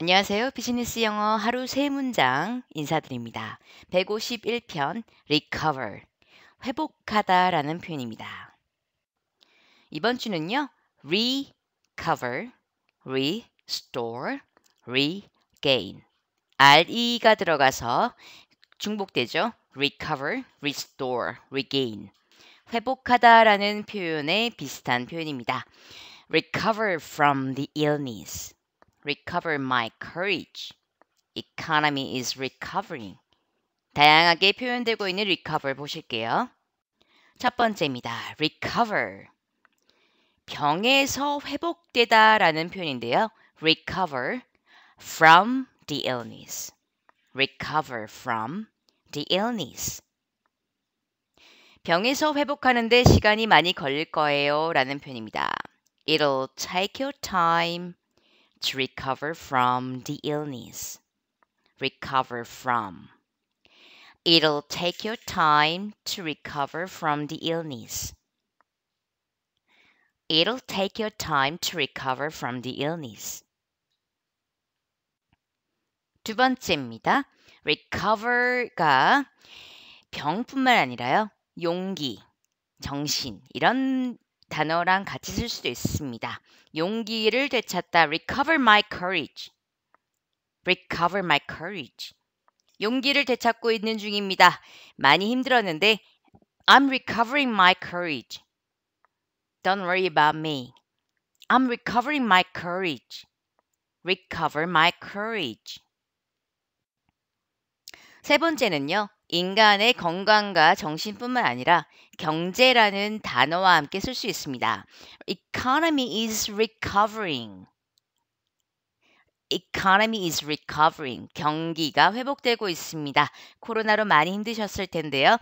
안녕하세요. 비즈니스 영어 하루 세 문장 인사드립니다. 151편 recover 회복하다 라는 표현입니다. 이번 주는요. recover, restore, regain re가 들어가서 중복되죠. recover, restore, regain 회복하다 라는 표현에 비슷한 표현입니다. recover from the illness recover my courage. economy is recovering. 다양하게 표현되고 있는 recover 보실게요. 첫 번째입니다. recover. 병에서 회복되다 라는 표현인데요. recover from the illness. recover from the illness. 병에서 회복하는데 시간이 많이 걸릴 거예요 라는 표현입니다. It'll take your time. to recover from the illness. Recover from. It'll take your time to recover from the illness. It'll take your time to recover from the illness. 두 번째입니다. recover가 병뿐만 아니라요. 용기, 정신 이런 단어랑 같이 쓸 수도 있습니다. 용기를 되찾다. recover my courage. recover my courage. 용기를 되찾고 있는 중입니다. 많이 힘들었는데 I'm recovering my courage. Don't worry about me. I'm recovering my courage. Recover my courage. 세 번째는요. 인간의 건강과 정신뿐만 아니라 경제라는 단어와 함께 쓸 수 있습니다. Economy is recovering. Economy is recovering. 경기가 회복되고 있습니다. 코로나로 많이 힘드셨을 텐데요.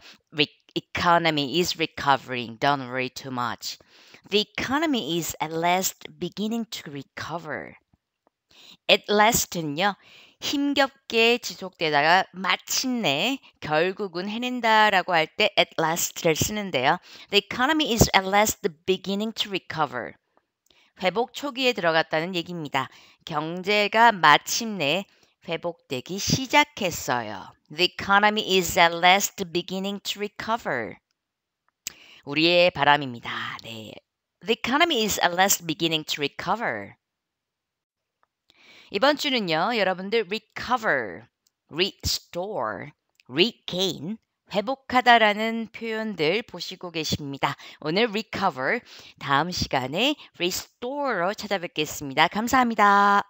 Economy is recovering. Don't worry too much. The economy is at last beginning to recover. At last는요. 힘겹게 지속되다가 마침내 결국은 해낸다라고 할 때 at last를 쓰는데요. The economy is at last the beginning to recover. 회복 초기에 들어갔다는 얘기입니다. 경제가 마침내 회복되기 시작했어요. The economy is at last beginning to recover. 우리의 바람입니다. 네. The economy is at last beginning to recover. 이번 주는요, 여러분들 recover, restore, regain, 회복하다라는 표현들 보시고 계십니다. 오늘 recover, 다음 시간에 restore로 찾아뵙겠습니다. 감사합니다.